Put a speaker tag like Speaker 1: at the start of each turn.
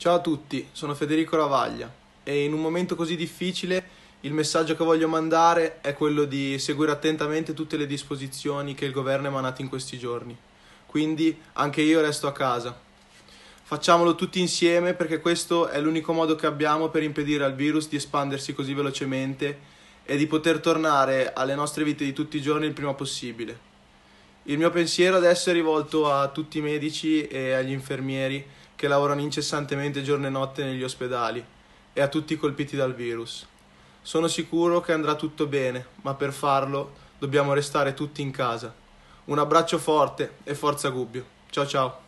Speaker 1: Ciao a tutti, sono Federico Lavaglia e in un momento così difficile il messaggio che voglio mandare è quello di seguire attentamente tutte le disposizioni che il governo ha emanato in questi giorni. Quindi anche io resto a casa. Facciamolo tutti insieme perché questo è l'unico modo che abbiamo per impedire al virus di espandersi così velocemente e di poter tornare alle nostre vite di tutti i giorni il prima possibile. Il mio pensiero adesso è rivolto a tutti i medici e agli infermieri che lavorano incessantemente giorno e notte negli ospedali e a tutti colpiti dal virus. Sono sicuro che andrà tutto bene, ma per farlo dobbiamo restare tutti in casa. Un abbraccio forte e forza Gubbio. Ciao ciao.